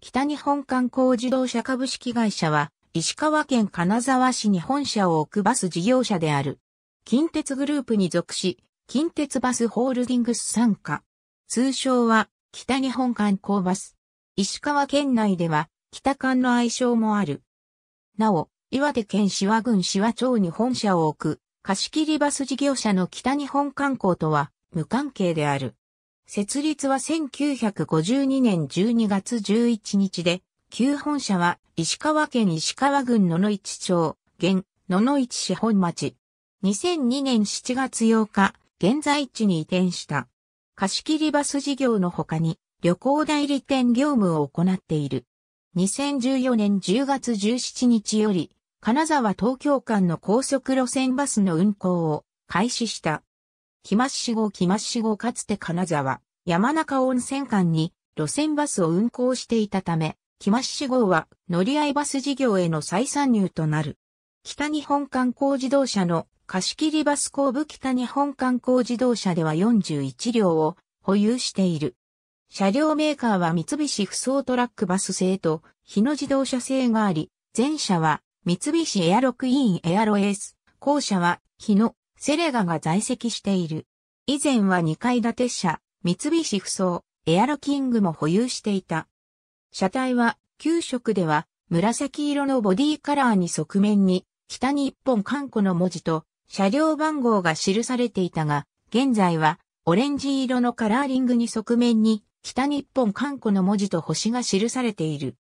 北日本観光自動車株式会社は、石川県金沢市に本社を置くバス事業者である。近鉄グループに属し、近鉄バスホールディングス参加。通称は、北日本観光バス。石川県内では、北間の愛称もある。なお、岩手県紫波郡市和町に本社を置く、貸切バス事業者の北日本観光とは無関係である。設立は1952年12月11日で、旧本社は石川県石川郡野々市町、現野々市市本町。2002年7月8日、現在地に移転した。貸切バス事業の他に旅行代理店業務を行っている。2014年10月17日より、金沢東京間の高速路線バスの運行を開始した。木増し号木増し号かつて金沢、山中温泉間に路線バスを運行していたため、木増し号は乗り合いバス事業への再参入となる。北日本観光自動車の貸切バス工部北日本観光自動車では41両を保有している。車両メーカーは三菱不走トラックバス製と日野自動車製があり、前者は三菱エアロクイーンエアロエース、後者は日野セレガが在籍している。以前は2階建て車、三菱不装、エアロキングも保有していた。車体は、旧色では、紫色のボディカラーに側面に、北日本艦庫の文字と、車両番号が記されていたが、現在は、オレンジ色のカラーリングに側面に、北日本艦庫の文字と星が記されている。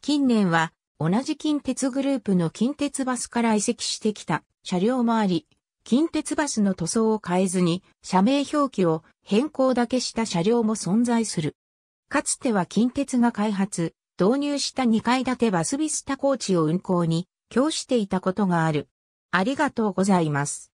近年は、同じ近鉄グループの近鉄バスから移籍してきた車両もあり、近鉄バスの塗装を変えずに、社名表記を変更だけした車両も存在する。かつては近鉄が開発、導入した2階建てバスビスタコーチを運行に、供していたことがある。ありがとうございます。